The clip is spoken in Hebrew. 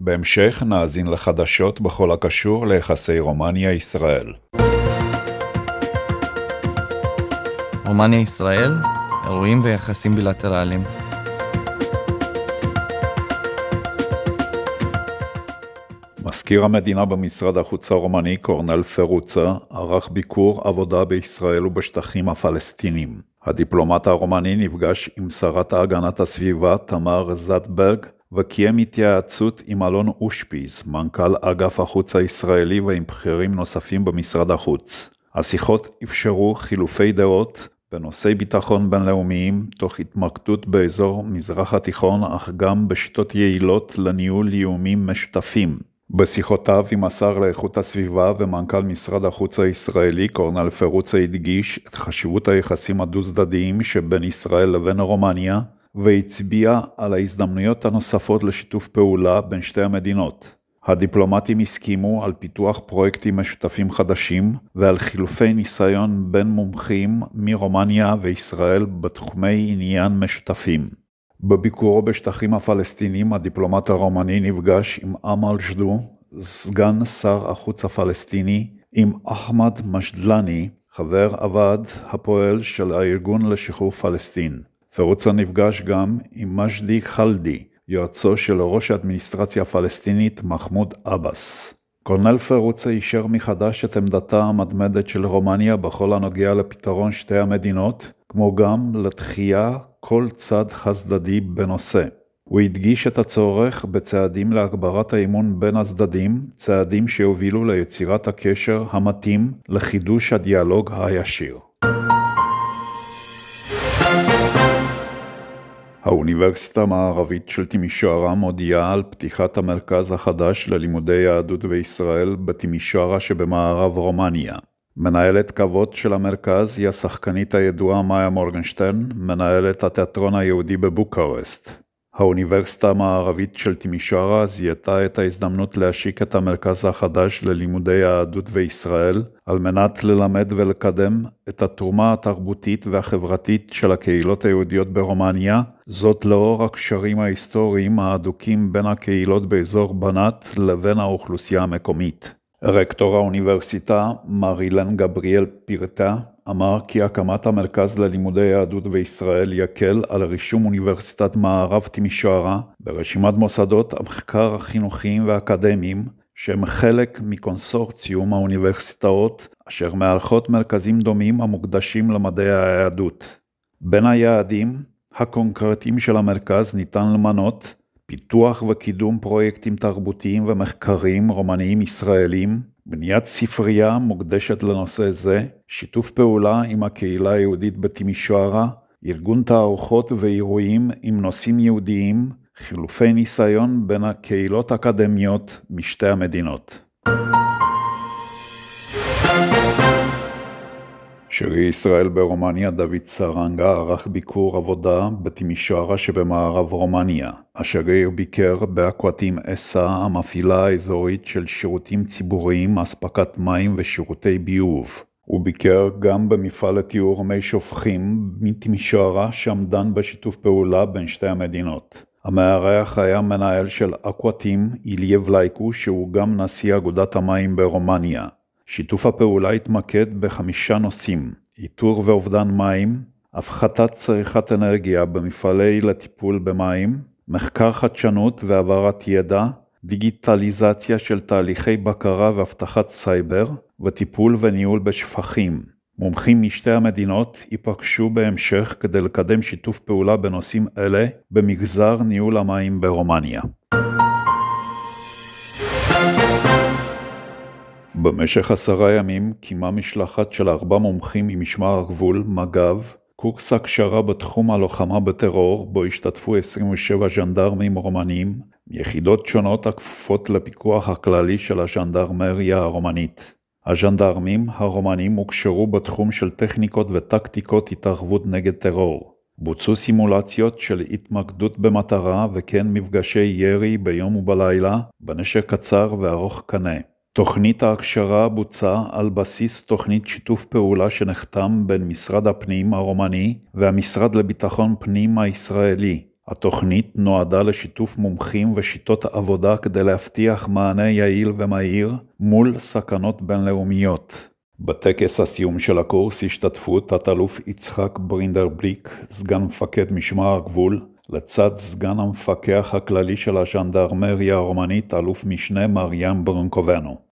בהמשך נאזין לחדשות בכל הקשור ליחסי רומניה-ישראל. רומניה-ישראל, אירועים ויחסים בילטרליים. מזכיר המדינה במשרד החוץ הרומני, קורנל פרוצה, ערך ביקור עבודה בישראל ובשטחים הפלסטינים. הדיפלומט הרומני נפגש עם שרת הגנת הסביבה, תמר זטברג, וקיים התייעצות עם אלון אושפיז, מנכ"ל אגף החוץ הישראלי ועם בכירים נוספים במשרד החוץ. השיחות אפשרו חילופי דעות בנושאי ביטחון בינלאומיים, תוך התמקדות באזור מזרח התיכון, אך גם בשיטות יעילות לניהול איומים משותפים. בשיחותיו עם השר לאיכות הסביבה ומנכ"ל משרד החוץ הישראלי, קורנל פרוצה הדגיש את חשיבות היחסים הדו-צדדיים שבין ישראל לבין רומניה, והצביע על ההזדמנויות הנוספות לשיתוף פעולה בין שתי המדינות. הדיפלומטים הסכימו על פיתוח פרויקטים משותפים חדשים ועל חילופי ניסיון בין מומחים מרומניה וישראל בתחומי עניין משותפים. בביקורו בשטחים הפלסטינים הדיפלומט הרומני נפגש עם אמל ג'דו, סגן שר החוץ הפלסטיני, עם אחמד משדלני, חבר הוועד הפועל של הארגון לשחרור פלסטין. פרוצה נפגש גם עם מג'די חלדי, יועצו של ראש האדמיניסטרציה הפלסטינית מחמוד עבאס. קורנל פרוצה אישר מחדש את עמדתה המתמדת של רומניה בכל הנוגע לפתרון שתי המדינות, כמו גם לתחייה כל צד חד-צדדי בנושא. הוא הדגיש את הצורך בצעדים להגברת האמון בין הצדדים, צעדים שיובילו ליצירת הקשר המתאים לחידוש הדיאלוג הישיר. thank you האוניברסיטה המערבית של תימישוארה מודיעה על פתיחת המרכז החדש ללימודי יהדות וישראל בתימישוארה שבמערב רומניה. מנהלת קרבות של המרכז היא השחקנית הידועה מאיה מורגנשטיין, מנהלת התיאטרון היהודי בבוקרסט. האוניברסיטה המערבית של תימישרה זיהתה את ההזדמנות להשיק את המרכז החדש ללימודי יהדות וישראל, על מנת ללמד ולקדם את התרומה התרבותית והחברתית של הקהילות היהודיות ברומניה, זאת לאור הקשרים ההיסטוריים ההדוקים בין הקהילות באזור בנת לבין האוכלוסייה המקומית. רקטור האוניברסיטה, מר אילן גבריאל פירטה, אמר כי הקמת המרכז ללימודי יהדות וישראל יקל על רישום אוניברסיטת מערב תמישוערה ברשימת מוסדות המחקר החינוכיים והאקדמיים שהם חלק מקונסורציום האוניברסיטאות אשר מארחות מרכזים דומים המוקדשים למדעי היהדות. בין היעדים הקונקרטיים של המרכז ניתן למנות פיתוח וקידום פרויקטים תרבותיים ומחקרים רומניים ישראלים, בניית ספרייה מוקדשת לנושא זה, שיתוף פעולה עם הקהילה היהודית בתימישוארה, ארגון תערוכות ואירועים עם נושאים יהודיים, חילופי ניסיון בין הקהילות האקדמיות משתי המדינות. thank you שגריר ישראל ברומניה דוד סרנגה ערך ביקור עבודה בתימישוארה שבמערב רומניה. השגריר ביקר באקוואטים אסה, המפעילה האזורית של שירותים ציבוריים, אספקת מים ושירותי ביוב. הוא ביקר גם במפעל לטיהור מי שופכים מתימישוארה שם דן בשיתוף פעולה בין שתי המדינות. המארח היה מנהל של אקוואטים, איליה לייקו, שהוא גם נשיא אגודת המים ברומניה. שיתוף הפעולה התמקד בחמישה נושאים איתור ואובדן מים, הפחתת צריכת אנרגיה במפעלי לטיפול במים, מחקר חדשנות והעברת ידע, דיגיטליזציה של תהליכי בקרה ואבטחת סייבר, וטיפול וניהול בשפכים. מומחים משתי המדינות ייפגשו בהמשך כדי לקדם שיתוף פעולה בנושאים אלה במגזר ניהול המים ברומניה. במשך עשרה ימים קימה משלחת של ארבע מומחים ממשמר הגבול, מג"ב, קורס הכשרה בתחום הלוחמה בטרור, בו השתתפו 27 ז'נדרמים רומנים, יחידות שונות הכפופות לפיקוח הכללי של הז'נדרמריה הרומנית. הז'נדרמים הרומנים הוקשרו בתחום של טכניקות וטקטיקות התערבות נגד טרור. בוצעו סימולציות של התמקדות במטרה וכן מפגשי ירי ביום ובלילה, בנשק קצר וארוך קנה. תוכנית ההכשרה בוצעה על בסיס תוכנית שיתוף פעולה שנחתם בין משרד הפנים הרומני והמשרד לביטחון פנים הישראלי. התוכנית נועדה לשיתוף מומחים ושיטות עבודה כדי להבטיח מענה יעיל ומהיר מול סכנות בינלאומיות. בטקס הסיום של הקורס השתתפו תת-אלוף יצחק ברינדרבליק, סגן מפקד משמר הגבול, לצד סגן המפקח הכללי של השנדרמריה הרומנית, אלוף משנה מריאן ברנקובנו.